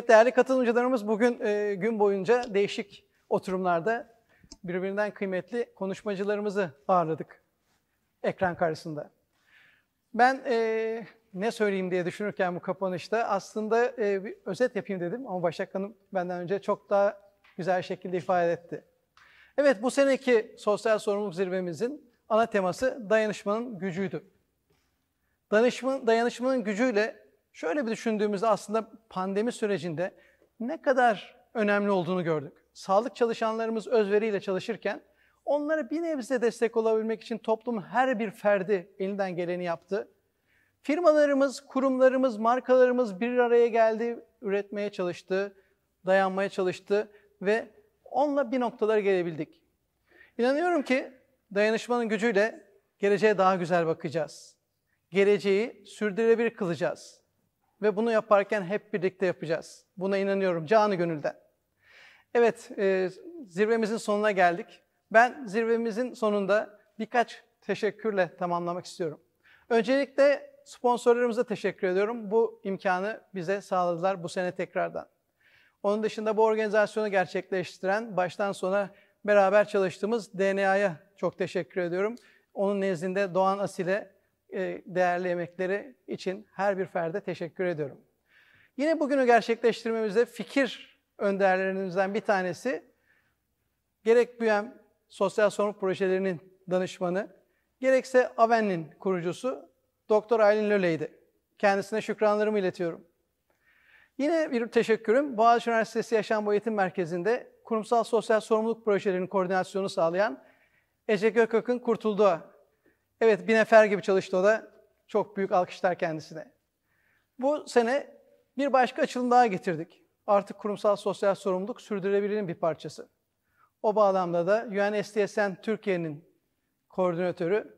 Evet değerli katılımcılarımız bugün e, gün boyunca değişik oturumlarda birbirinden kıymetli konuşmacılarımızı ağırladık ekran karşısında. Ben e, ne söyleyeyim diye düşünürken bu kapanışta aslında e, bir özet yapayım dedim ama Başak Hanım benden önce çok daha güzel şekilde ifade etti. Evet bu seneki sosyal sorumluluk zirvemizin ana teması dayanışmanın gücüydü. Danışma, dayanışmanın gücüyle Şöyle bir düşündüğümüzde aslında pandemi sürecinde ne kadar önemli olduğunu gördük. Sağlık çalışanlarımız özveriyle çalışırken onlara bir nebze destek olabilmek için toplumun her bir ferdi elinden geleni yaptı. Firmalarımız, kurumlarımız, markalarımız bir araya geldi, üretmeye çalıştı, dayanmaya çalıştı ve onunla bir noktalara gelebildik. İnanıyorum ki dayanışmanın gücüyle geleceğe daha güzel bakacağız. Geleceği sürdürülebilir kılacağız ve bunu yaparken hep birlikte yapacağız. Buna inanıyorum canı gönülden. Evet, e, zirvemizin sonuna geldik. Ben zirvemizin sonunda birkaç teşekkürle tamamlamak istiyorum. Öncelikle sponsorlarımıza teşekkür ediyorum. Bu imkanı bize sağladılar bu sene tekrardan. Onun dışında bu organizasyonu gerçekleştiren, baştan sona beraber çalıştığımız DNA'ya çok teşekkür ediyorum. Onun nezdinde Doğan Asile e, değerli emekleri için her bir ferde teşekkür ediyorum. Yine bugünü gerçekleştirmemizde fikir önderlerimizden bir tanesi gerek BÜEM Sosyal Sorumluluk Projelerinin danışmanı, gerekse Aven'in kurucusu Doktor Aylin Löle'ydi. Kendisine şükranlarımı iletiyorum. Yine bir teşekkürüm Boğaziçi Üniversitesi Yaşam Boyu Eğitim Merkezi'nde kurumsal sosyal sorumluluk projelerinin koordinasyonu sağlayan Ece Gökök'ün Kurtulduğu Evet bir nefer gibi çalıştı o da. Çok büyük alkışlar kendisine. Bu sene bir başka açılım daha getirdik. Artık kurumsal sosyal sorumluluk sürdürülebilirliğin bir parçası. O bağlamda da UNSDSN Türkiye'nin koordinatörü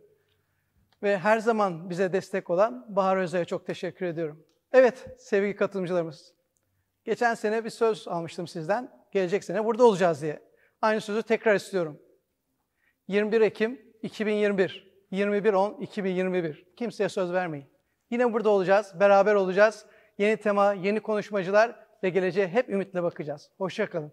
ve her zaman bize destek olan Bahar Özay'a çok teşekkür ediyorum. Evet sevgili katılımcılarımız. Geçen sene bir söz almıştım sizden. Gelecek sene burada olacağız diye. Aynı sözü tekrar istiyorum. 21 Ekim 2021 21.10.2021. Kimseye söz vermeyin. Yine burada olacağız, beraber olacağız. Yeni tema, yeni konuşmacılar ve geleceğe hep ümitle bakacağız. Hoşçakalın.